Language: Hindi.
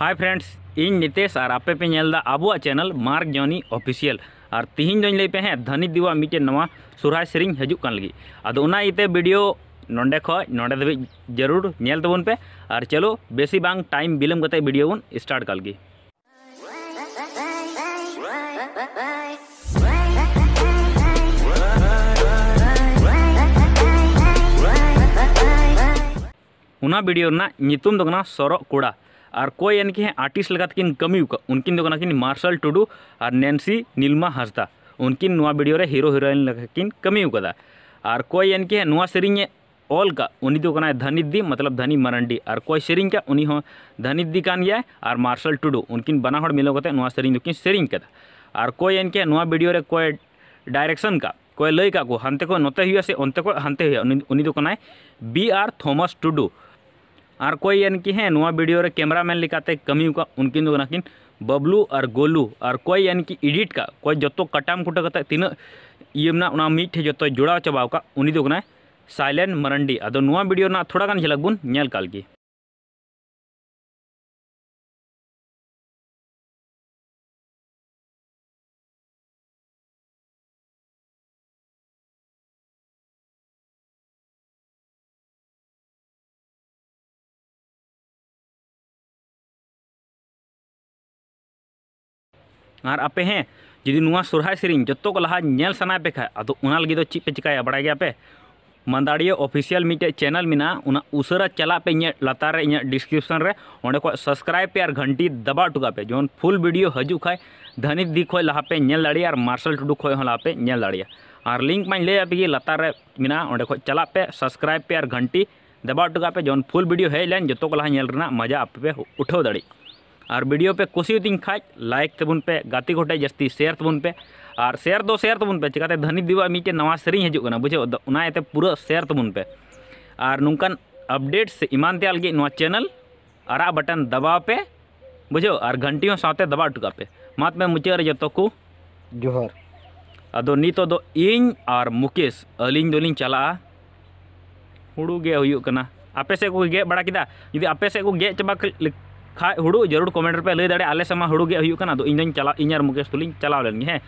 हाय फ्रेंड्स इन नितेश और आपे पे नलदा अब चैनल मार्क जोनी ऑफिशियल और तीहन जो लैपे हैं धनी दीवा मीटे नवा सुरहा सेरी हजूकान लगी अदे तो वीडियो नोडे खे दब जरूर नलतेबन तो पे और चलो बेसी बांग टाइम बिलम करते वीडियो बन स्टार्ट कल उना वीडियो सरो कुड़ा और कोई यानी कि आर्टिस्ट लगा कि कमी उनकी दो मार्शल टुडू और नैन्सी नीलमा हंसदा उनकी नवा वीडियो रे हीरो हिरोइन लगाकिन कमी का और कोई यानी कि नवा सेरिंग ऑल का उनी दो धनिदी मतलब धनी मरंडी और कोई सेरिंग का उनी धनिदी कान गया और मार्शल टुडू उनकी बना हड़ मिलो कते तो नवा सेरिंग दुकिन सेरिंग कदा और कोई यानी कि नवा वीडियो रे कोई डायरेक्शन का कोई लई को हनते को नते हुया से अनते को हनते हुया उनी दो बी आर थॉमस टुडू और कोई यानी कि है नवा वीडियो रे कैमरामैन लिखाते कमी का उनकिन दो नाकिन बबलू और गोलू और कोई यानी कि एडिट का कोई जो कटाम कुटा करता तीन इना मिट्टे जो जोड़ा चाबा उनी दो साइलेंट मरंडी अद वीडियो थोड़ा गान झलक बुन की और आपे हैं जी नुआ से जो जत्तो को लहा नेल सना पे खाय अतो उना लगी पे चिकाय बड़ा गया पे मंदाड़ियो ऑफिशियल मीटे चैनल मिना उना चला पे लतारे लतार रे इन डिस्क्रिप्शन रे सब्सक्राइब पे और घंटी दबा टुका पे जोन फुल वीडियो हजु खाय धनित दिखो लहा पे नेल लाड़ी आर मार्शल टुडू खोय हला पे नेल लाड़ी आर लिंक मैं ले आपी लतार चला पे सब्सक्राइब पे आर घंटी दबा टुका पे जोन फुल वीडियो है जो को लहा मजा आप उठा उठो और वीडियो पे कुशी तीन खाज लाइक तबन पे गति घटे जस्ती शेयर तबन पे और शेयर दो शेयर तबन पे चिकाते धनी दीवा मीटे नवा सेरी हजना बुझे उनाते पूरा शेयर तबन पे और नुकान अपडेट से इमान तेल चैनल आरा बटन दबाव पे बुझे और घंटी साथ दबा उठका पे मात में मुचाद जो तो को जोहर अद नितो तो इन और मुकेश अली दोलिंग चला हूँ गे हुयुकना आपे से को गे बड़ा कि जी आपे से को गे चाबा खा हूँ जरूर कमेंट पे लैदे आलेसमा हूँ गेना तो इन चला इन मुकेश तुली चलावे हे